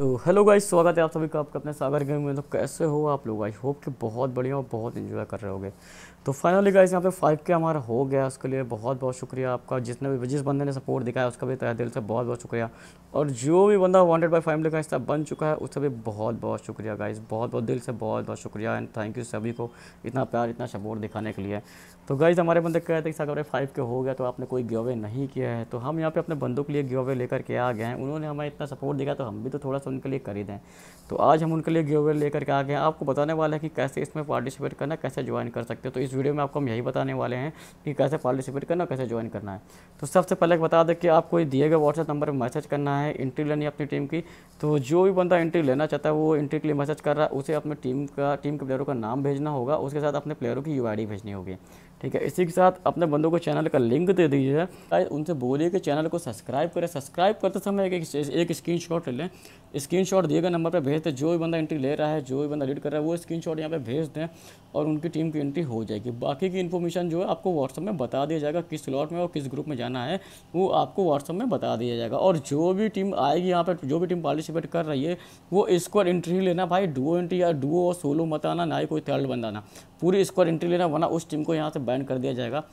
तो hello guys स्वागत है आप सभी का आपका अपने सागर गेम में तो कैसे हो आप लोग आई होप कि बहुत बढ़िया और बहुत इन्जॉय कर रहे होगे तो फाइनली गाइस यहाँ पे फाइव के हमारा हो गया उसके लिए बहुत बहुत शुक्रिया आपका जितने भी जिस बंदे ने सपोर्ट दिखाया उसका भी तह दिल से बहुत बहुत शुक्रिया और जो भी बंदा वॉन्टेड बाई फैमिली का हिस्सा बन चुका है उसका भी बहुत बहुत शुक्रिया गाइज बहुत बहुत दिल से बहुत बहुत शुक्रिया एंड थैंक यू सभी को इतना प्यार इतना सपोर्ट दिखाने के लिए तो गाइज हमारे बंदे कह रहे थे कि सागर फाइव के हो गया तो आपने कोई गिवे नहीं किया है तो हम यहाँ पे अपने बंदों के लिए गिवे लेकर के आ गए हैं उन्होंने हमें इतना सपोर्ट दिखाया तो हम भी तो थोड़ा तो उनके लिए खरीदें तो आज हम उनके लिए गिव लेकर के आ गए हैं आपको बताने वाला है कि कैसे इसमें पार्टिसिपेट करना कैसे ज्वाइन कर सकते हैं तो इस वीडियो में आपको हम यही बताने वाले हैं कि कैसे पार्टिसिपेट करना कैसे ज्वाइन करना है तो सबसे पहले बता दें कि आपको दिए गए व्हाट्सएप नंबर पर मैसेज करना है एंट्री लेनी है अपनी टीम की तो जो भी बंदा एंट्री लेना चाहता है वो एंट्री के लिए मैसेज कर रहा है उसे अपने टीम का टीम के प्लेयरों का नाम भेजना होगा उसके साथ अपने प्लेयरों की यू भेजनी होगी ठीक है इसी के साथ अपने बंदों को चैनल का लिंक दे दीजिए उनसे बोलिए कि चैनल को सब्सक्राइब करें सब्सक्राइब करते समय एक एक स्क्रीन शॉट लें स्क्रीन शॉट दिए गए नंबर पर भेज दें जो भी बंदा एंट्री ले रहा है जो भी बंदा लीड कर रहा है वो स्क्रीन शॉट यहाँ पर भेज दें और उनकी टीम की एंट्री हो जाएगी बाकी की इन्फॉर्मेशन जो है आपको व्हाट्सअप में बता दिया जाएगा किस स्लॉट में और किस ग्रुप में जाना है वो आपको व्हाट्सअप में बता दिया जाएगा और जो भी टीम आएगी यहाँ पर जो भी टीम पार्टिसिपेट कर रही है वो स्क्वायर एंट्री लेना भाई डुओ एंट्री या डुओ और सोलो मत आना ना ही कोई थर्ड बंदाना पूरी स्क्वायर एंट्री लेना वरना उस टीम को यहाँ से बैन कर दिया जाएगा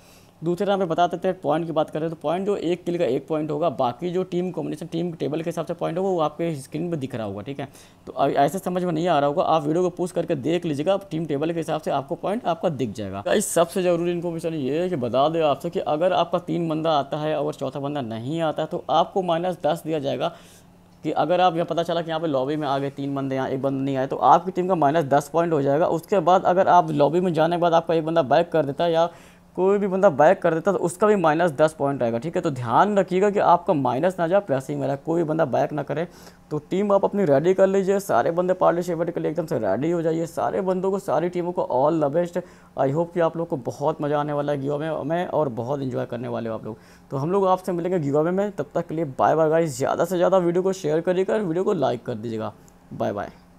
दूसरे नाम पे बता देते हैं पॉइंट की बात करें तो पॉइंट जो एक किल का एक पॉइंट होगा बाकी जो टीम कॉम्बिनेशन टीम टेबल के हिसाब से पॉइंट होगा वो आपके स्क्रीन पर दिख रहा होगा ठीक है तो ऐसे समझ में नहीं आ रहा होगा आप वीडियो को पूछ करके देख लीजिएगा टीम टेबल के हिसाब से आपको पॉइंट आपका दिख जाएगा इस सबसे ज़रूरी इन्फॉर्मेशन ये है कि बता दें आपसे कि अगर आपका तीन बंदा आता है और चौथा बंदा नहीं आता तो आपको माइनस दिया जाएगा कि अगर आप यहाँ पता चला कि यहाँ पे लॉबी में आ गए तीन बंदे यहाँ एक बंद नहीं आए तो आपकी टीम का माइनस दस पॉइंट हो जाएगा उसके बाद अगर आप लॉबी में जाने के बाद आपका एक बंदा बैक कर देता है या कोई भी बंदा बैक कर देता तो उसका भी माइनस दस पॉइंट आएगा ठीक है तो ध्यान रखिएगा कि आपका माइनस ना जाए प्लसिंग में कोई भी बंदा बैक ना करे तो टीम आप अपनी रेडी कर लीजिए सारे बंदे पार्टिसिपेट के लिए एकदम से रेडी हो जाइए सारे बंदों को सारी टीमों को all the best I hope कि आप लोग को बहुत मज़ा आने वाला है गीवा में मैं और बहुत इन्जॉय करने वाले हो आप लोग तो हम लोग आपसे मिलेंगे गीवा में तब तक के लिए बाय बाय गाइस ज़्यादा से ज़्यादा वीडियो को शेयर करिएगा वीडियो को लाइक कर दीजिएगा बाय बाय